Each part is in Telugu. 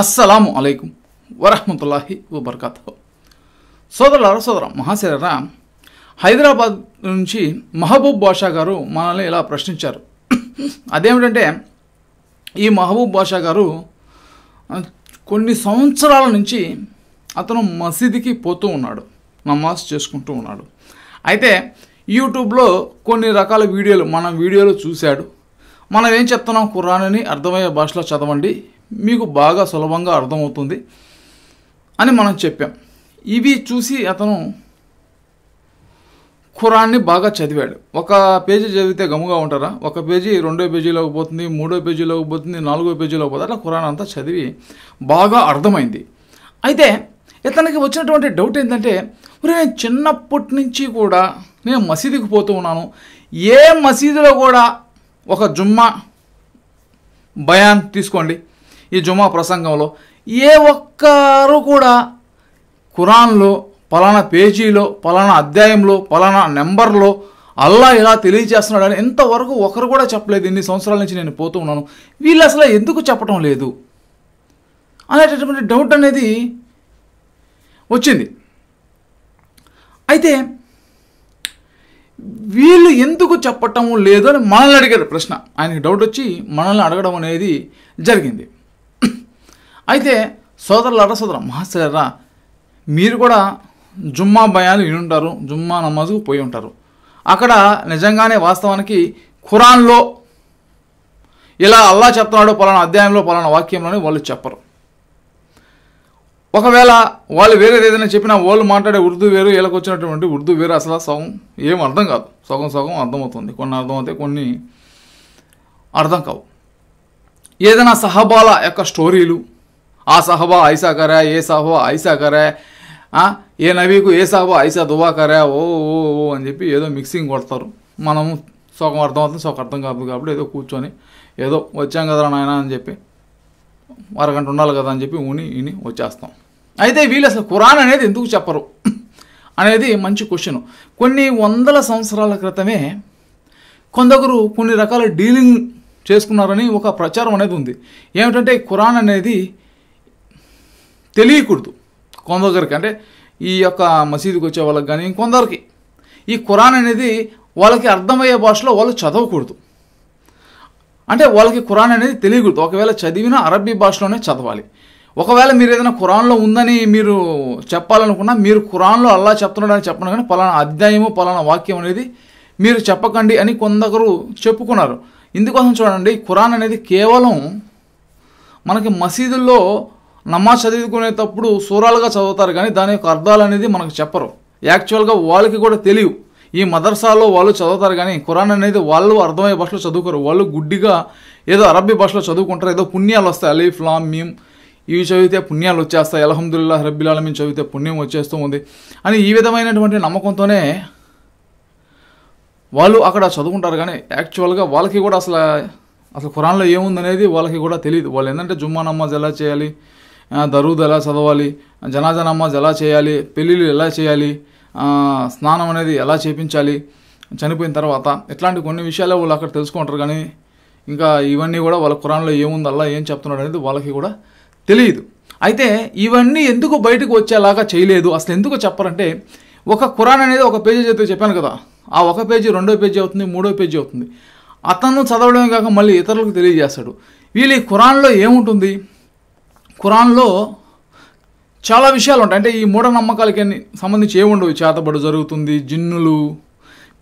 అస్సలాము అలైకుం వరహమతుల్లాహి వబర్కాత్ సోదరులార సోదర మహాశరరా హైదరాబాద్ నుంచి మహబూబ్ బాషా గారు మనల్ని ఇలా ప్రశ్నించారు అదేమిటంటే ఈ మహబూబ్ బాషా గారు కొన్ని సంవత్సరాల నుంచి అతను మసీదుకి పోతూ ఉన్నాడు నమాజ్ చేసుకుంటూ ఉన్నాడు అయితే యూట్యూబ్లో కొన్ని రకాల వీడియోలు మన వీడియోలు చూశాడు మనం ఏం చెప్తున్నాం కురాన్ని అర్థమయ్యే భాషలో చదవండి మీకు బాగా సులభంగా అర్థమవుతుంది అని మనం చెప్పాం ఇవి చూసి అతను ఖురాన్ని బాగా చదివాడు ఒక పేజీ చదివితే గమగా ఉంటారా ఒక పేజీ రెండో పేజీలోకి పోతుంది మూడో పేజీలోకి పోతుంది నాలుగో పేజీలోకి పోతుంది అట్లా ఖురాన్ అంతా చదివి బాగా అర్థమైంది అయితే ఇతనికి వచ్చినటువంటి డౌట్ ఏంటంటే మరి నేను చిన్నప్పటి నుంచి కూడా నేను మసీదుకి పోతూ ఉన్నాను ఏ మసీదులో కూడా ఒక జుమ్మా బయాన్ తీసుకోండి ఈ జుమా ప్రసంగంలో ఏ ఒక్కరు కూడా ఖురాన్లో పలానా పేజీలో పలానా అధ్యాయంలో పలానా నెంబర్లో అల్లా ఇలా తెలియజేస్తున్నాడని ఎంతవరకు ఒకరు కూడా చెప్పలేదు ఇన్ని సంవత్సరాల నుంచి నేను పోతూ ఉన్నాను వీళ్ళు అసలు ఎందుకు చెప్పటం లేదు అనేటటువంటి డౌట్ అనేది వచ్చింది అయితే వీళ్ళు ఎందుకు చెప్పటం లేదు అని మనల్ని అడిగారు ప్రశ్న ఆయనకి డౌట్ వచ్చి మనల్ని అడగడం అనేది జరిగింది అయితే సోదరులు అడ సోదర మహాశయరా మీరు కూడా జుమ్మా భయాలు వినుంటారు జుమ్మా నమాజ్కు పోయి ఉంటారు అక్కడ నిజంగానే వాస్తవానికి ఖురాన్లో ఇలా అల్లా చెప్తున్నాడు పలానా అధ్యాయంలో పలానా వాక్యంలోని వాళ్ళు చెప్పరు ఒకవేళ వాళ్ళు వేరేది ఏదైనా చెప్పినా వాళ్ళు మాట్లాడే ఉర్దూ వేరు వీళ్ళకి వచ్చినటువంటి ఉర్దూ వేరు అసలు సగం ఏం అర్థం కాదు సగం సగం అర్థమవుతుంది కొన్ని అర్థమవుతాయి కొన్ని అర్థం కావు ఏదైనా సహబాల యొక్క స్టోరీలు आ साहबा ऐसा कर रहा है ये साहबा ఏ నవీకు ఏ సాబు ఐసా దువాకరా ఓ ఓ ఓ అని చెప్పి ఏదో మిక్సింగ్ కొడతారు మనము సగం అర్థం అవుతుంది సుఖం అర్థం కాదు కాబట్టి ఏదో కూర్చొని ఏదో వచ్చాం కదరా నాయన అని చెప్పి అరగంట ఉండాలి కదా అని చెప్పి ఉని ఇని వచ్చేస్తాం అయితే వీళ్ళు అసలు ఖురాన్ అనేది ఎందుకు చెప్పరు అనేది మంచి క్వశ్చన్ కొన్ని వందల సంవత్సరాల క్రితమే కొందరు కొన్ని రకాల డీలింగ్ చేసుకున్నారని ఒక ప్రచారం అనేది ఉంది ఏమిటంటే ఖురాన్ అనేది తెలియకూడదు కొందరికి అంటే ఈ యొక్క మసీదుకి వచ్చే వాళ్ళకి కానీ ఇంకొందరికి ఈ ఖురాన్ అనేది వాళ్ళకి అర్థమయ్యే భాషలో వాళ్ళు చదవకూడదు అంటే వాళ్ళకి ఖురాన్ అనేది తెలియకూడదు ఒకవేళ చదివినా అరబ్బీ భాషలోనే చదవాలి ఒకవేళ మీరు ఏదైనా ఖురాన్లో ఉందని మీరు చెప్పాలనుకున్నా మీరు ఖురాన్లో అల్లా చెప్తున్నాడని చెప్పడం కానీ పలానా అధ్యాయము పలానా వాక్యం అనేది మీరు చెప్పకండి అని కొందరు చెప్పుకున్నారు ఇందుకోసం చూడండి ఖురాన్ అనేది కేవలం మనకి మసీదుల్లో నమాజ్ చదువుకునేటప్పుడు సూరాలుగా చదువుతారు కానీ దాని యొక్క అర్థాలు అనేది మనకు చెప్పరు యాక్చువల్గా వాళ్ళకి కూడా తెలియవు ఈ మదర్సాలో వాళ్ళు చదువుతారు కానీ ఖురాన్ అనేది వాళ్ళు అర్థమయ్యే భాషలో చదువుకోరు వాళ్ళు గుడ్డిగా ఏదో అరబ్బీ భాషలో చదువుకుంటారు ఏదో పుణ్యాలు వస్తాయి అలీఫ్ లామ్ మీమ్ ఇవి చదివితే పుణ్యాలు వచ్చేస్తాయి అలహమ్దుల్లా మీ చదివితే పుణ్యం వచ్చేస్తూ ఉంది అని ఈ విధమైనటువంటి నమ్మకంతోనే వాళ్ళు అక్కడ చదువుకుంటారు కానీ యాక్చువల్గా వాళ్ళకి కూడా అసలు అసలు ఖురాన్లో ఏముందనేది వాళ్ళకి కూడా తెలియదు వాళ్ళు ఏంటంటే జుమ్మా నమాజ్ ఎలా చేయాలి దరూద్ ఎలా చదవాలి జనాజన నమాజ్ ఎలా చేయాలి పెళ్ళిళ్ళు ఎలా చేయాలి స్నానం అనేది ఎలా చేపించాలి చనిపోయిన తర్వాత ఇట్లాంటి కొన్ని విషయాలు వాళ్ళు అక్కడ తెలుసుకుంటారు కానీ ఇంకా ఇవన్నీ కూడా వాళ్ళ కురాన్లో ఏముంది అలా ఏం చెప్తున్నాడు అనేది వాళ్ళకి కూడా తెలియదు అయితే ఇవన్నీ ఎందుకు బయటకు వచ్చేలాగా చేయలేదు అసలు ఎందుకు చెప్పాలంటే ఒక కురాన్ అనేది ఒక పేజీ చదివితే చెప్పాను కదా ఆ ఒక పేజీ రెండో పేజీ అవుతుంది మూడో పేజీ అవుతుంది అతను చదవడమే కాక మళ్ళీ ఇతరులకు తెలియజేస్తాడు వీళ్ళు ఈ కురాన్లో ఏముంటుంది ఖురాన్లో చాలా విషయాలు ఉంటాయి అంటే ఈ మూఢనమ్మకాలకి సంబంధించి ఏముండవు చేతబడు జరుగుతుంది జిన్నులు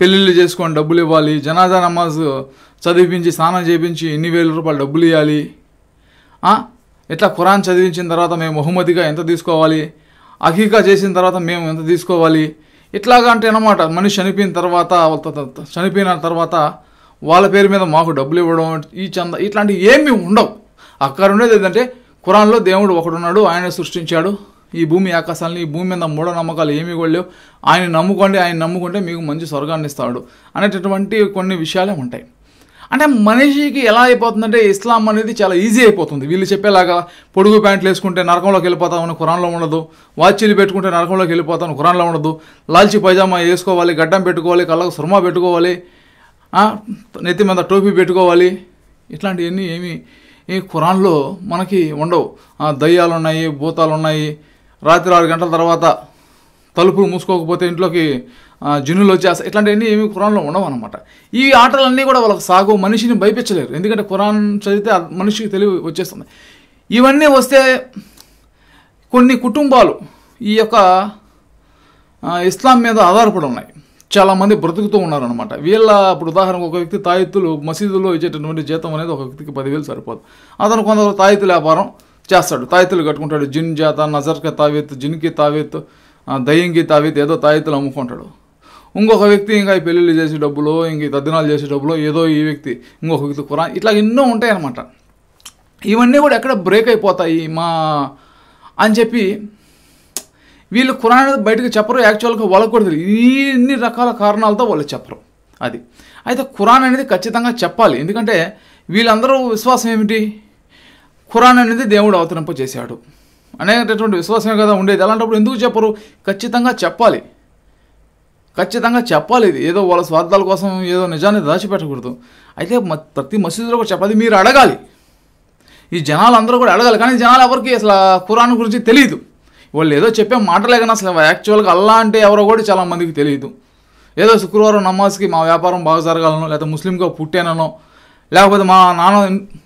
పెళ్ళిళ్ళు చేసుకొని డబ్బులు ఇవ్వాలి జనాజా నమాజ్ చదివించి స్నానం చేయించి ఎన్ని వేల రూపాయలు డబ్బులు ఇవ్వాలి ఇట్లా ఖురాన్ చదివించిన తర్వాత మేము బహుమతిగా ఎంత తీసుకోవాలి అఖీకా చేసిన తర్వాత మేము ఎంత తీసుకోవాలి ఇట్లాగా అంటే అనమాట మనిషి చనిపోయిన తర్వాత చనిపోయిన తర్వాత వాళ్ళ పేరు మీద మాకు డబ్బులు ఇవ్వడం ఈ చంద ఇట్లాంటివి ఏమీ ఉండవు అక్కడ ఉండేది ఏంటంటే కురాన్లో దేవుడు ఒకడున్నాడు ఆయన సృష్టించాడు ఈ భూమి ఆకాశాలని ఈ భూమి మీద మూఢనమ్మకాలు ఏమీ కూడా ఆయన నమ్ముకోండి ఆయన నమ్ముకుంటే మీకు మంచి స్వర్గాన్ని ఇస్తాడు అనేటటువంటి కొన్ని విషయాలే ఉంటాయి అంటే మనిషికి ఎలా అయిపోతుందంటే ఇస్లాం అనేది చాలా ఈజీ అయిపోతుంది వీళ్ళు చెప్పేలాగా పొడుగు ప్యాంట్లు వేసుకుంటే నరకంలోకి వెళ్ళిపోతామని కురాన్లో ఉండదు వాచీలు పెట్టుకుంటే నరకంలోకి వెళ్ళిపోతామని కురాన్లో ఉండదు లాల్చి పైజామా వేసుకోవాలి గడ్డం పెట్టుకోవాలి కళ్ళకు సుర్మా పెట్టుకోవాలి నెత్తి మీద టోపీ పెట్టుకోవాలి ఇట్లాంటివన్నీ ఏమీ ఈ ఖురాన్లో మనకి ఉండవు దయ్యాలు ఉన్నాయి భూతాలు ఉన్నాయి రాత్రి ఆరు గంటల తర్వాత తలుపులు మూసుకోకపోతే ఇంట్లోకి జనులు వచ్చేస్తా ఇట్లాంటివన్నీ ఏమి ఖురాన్లో ఉండవు అనమాట ఈ ఆటలన్నీ కూడా వాళ్ళకి సాగు మనిషిని భయపించలేరు ఎందుకంటే ఖురాన్ చదివితే మనిషికి తెలివి వచ్చేస్తుంది ఇవన్నీ వస్తే కొన్ని కుటుంబాలు ఈ యొక్క ఇస్లాం మీద ఆధారపడి ఉన్నాయి చాలామంది బ్రతుకుతూ ఉన్నారనమాట వీళ్ళ ఇప్పుడు ఉదాహరణకు ఒక వ్యక్తి తాయెత్తులు మసీదులో ఇచ్చేటటువంటి జీతం అనేది ఒక వ్యక్తికి పదివేలు సరిపోదు అతను కొందరు తాయెత్తు వ్యాపారం చేస్తాడు తాయెత్తులు కట్టుకుంటాడు జిన్ జాత నజర్కి తావేత్ జిన్కి తావేత్ దయ్యంకి తావేత్ ఏదో తాయెత్తులు అమ్ముకుంటాడు ఇంకొక వ్యక్తి ఇంకా ఈ పెళ్ళిళ్ళు చేసే డబ్బులో ఇంక తద్దినాలు చేసే డబ్బులో ఏదో ఈ వ్యక్తి ఇంకొక వ్యక్తి కూర ఇట్లా ఎన్నో ఉంటాయన్నమాట ఇవన్నీ కూడా ఎక్కడ బ్రేక్ అయిపోతాయి మా అని చెప్పి వీళ్ళు ఖురాన్ అనేది బయటకు చెప్పరు యాక్చువల్గా వాళ్ళకు కూడా తెలియదు ఇన్ని రకాల కారణాలతో వాళ్ళు చెప్పరు అది అయితే ఖురాన్ అనేది ఖచ్చితంగా చెప్పాలి ఎందుకంటే వీళ్ళందరూ విశ్వాసం ఏమిటి ఖురాన్ అనేది దేవుడు అవతరింప చేశాడు అనేటటువంటి విశ్వాసమే కదా ఉండేది అలాంటప్పుడు ఎందుకు చెప్పరు ఖచ్చితంగా చెప్పాలి ఖచ్చితంగా చెప్పాలి ఇది ఏదో వాళ్ళ స్వార్థాల కోసం ఏదో నిజాన్ని దాచిపెట్టకూడదు అయితే ప్రతి మసీదులో కూడా చెప్పాలి మీరు అడగాలి ఈ జనాలు అందరూ కూడా అడగాలి కానీ జనాలు ఎవరికి అసలు ఖురాన్ గురించి తెలియదు వాళ్ళు ఏదో చెప్పే మాటలే కానీ అసలు యాక్చువల్గా అల్లా అంటే ఎవరో కూడా చాలామందికి తెలియదు ఏదో శుక్రవారం నమాజ్కి మా వ్యాపారం బాగా జరగాలనో లేకపోతే ముస్లింగా పుట్టానో లేకపోతే మా నాన్న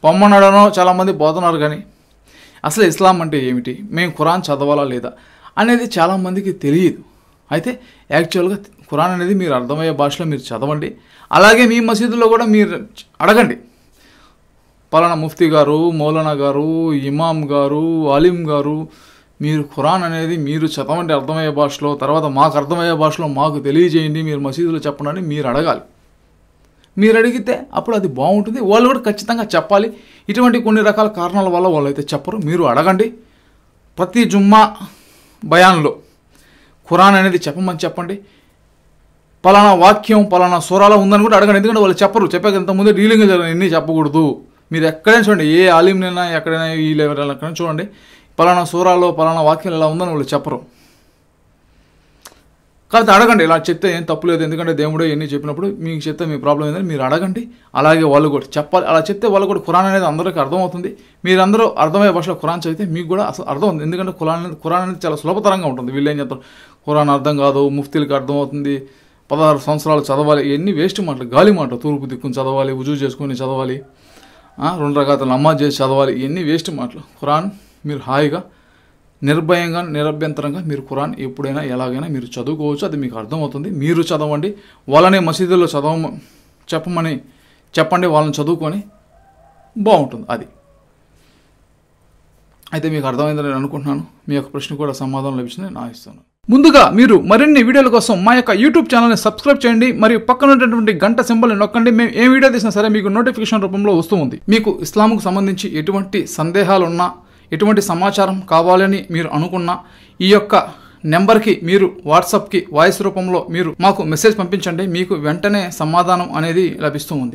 పొమ్మన్నాడనో చాలామంది పోతున్నారు కానీ అసలు ఇస్లాం అంటే ఏమిటి మేము ఖురాన్ చదవాలా లేదా అనేది చాలామందికి తెలియదు అయితే యాక్చువల్గా ఖురాన్ అనేది మీరు అర్థమయ్యే భాషలో మీరు చదవండి అలాగే మీ మసీదులో కూడా మీరు అడగండి పలానా ముఫ్తీ గారు మౌలానా గారు ఇమాం గారు అలీం గారు మీరు ఖురాన్ అనేది మీరు చెప్పమంటే అర్థమయ్యే భాషలో తర్వాత మాకు అర్థమయ్యే భాషలో మాకు తెలియజేయండి మీరు మసీదులో చెప్పండి మీరు అడగాలి మీరు అడిగితే అప్పుడు అది బాగుంటుంది వాళ్ళు కూడా ఖచ్చితంగా చెప్పాలి ఇటువంటి కొన్ని రకాల కారణాల వల్ల వాళ్ళు అయితే చెప్పరు మీరు అడగండి ప్రతి జుమ్మా భయాన్లో ఖురాన్ అనేది చెప్పమని చెప్పండి పలానా వాక్యం పలానా స్వరాల ఉందని కూడా అడగండి ఎందుకంటే వాళ్ళు చెప్పరు చెప్పాక ఇంతకుముందే డీలింగ్ జరగదు ఎన్ని చెప్పకూడదు మీరు ఎక్కడైనా చూడండి ఏ ఆలింనైనా ఎక్కడైనా ఈ లెవెల్ ఎక్కడైనా చూడండి పలానా సూరాలో పలానా వాక్యం ఇలా ఉందని వాళ్ళు చెప్పరు కాబట్టి అడగండి ఇలా చెప్తే ఏం తప్పు లేదు ఎందుకంటే దేవుడు ఎన్ని చెప్పినప్పుడు మీకు చెప్తే మీ ప్రాబ్లం ఏందని మీరు అడగండి అలాగే వాళ్ళు కూడా చెప్పాలి అలా చెప్తే వాళ్ళు కూడా ఖురాన్ అనేది అందరికీ అర్థమవుతుంది మీరందరూ అర్థమయ్యే భాషలో ఖురాన్ చదివితే మీకు కూడా అసలు అర్థం అవుతుంది ఎందుకంటే ఖురాన్ ఖురాన్ అనేది చాలా సులభతరంగా ఉంటుంది వీళ్ళు ఏం చెప్తారు ఖురాన్ అర్థం కాదు ముఫ్తీలకు అర్థమవుతుంది పదహారు సంవత్సరాలు చదవాలి ఇవన్నీ వేస్ట్ మాటలు గాలి మాటలు తూర్పు దిక్కుని చదవాలి ఉజు చేసుకుని చదవాలి రెండు రకాల నమాజ్ చేసి చదవాలి ఇవన్నీ వేస్ట్ మాటలు ఖురాన్ మీరు హాయిగా నిర్భయంగా నిరభ్యంతరంగా మీరు ఖురాన్ ఎప్పుడైనా ఎలాగైనా మీరు చదువుకోవచ్చు అది మీకు అర్థమవుతుంది మీరు చదవండి వాళ్ళని మసీదుల్లో చదవ చెప్పమని చెప్పండి వాళ్ళని చదువుకొని బాగుంటుంది అది అయితే మీకు అర్థమైందని నేను అనుకుంటున్నాను మీ యొక్క ప్రశ్న కూడా సమాధానం లభించింది నేను ఆశిస్తున్నాను ముందుగా మీరు మరిన్ని వీడియోల కోసం మా యొక్క యూట్యూబ్ ఛానల్ని సబ్స్క్రైబ్ చేయండి మరియు పక్కన ఉన్నటువంటి గంట సింబల్ని నొక్కండి మేము ఏ వీడియో తీసినా సరే మీకు నోటిఫికేషన్ రూపంలో వస్తూ ఉంది మీకు ఇస్లాంకు సంబంధించి ఎటువంటి సందేహాలున్నా ఎటువంటి సమాచారం కావాలని మీరు అనుకున్న ఈ యొక్క నెంబర్కి మీరు వాట్సాప్కి వాయిస్ రూపంలో మీరు మాకు మెసేజ్ పంపించండి మీకు వెంటనే సమాధానం అనేది లభిస్తూ ఉంది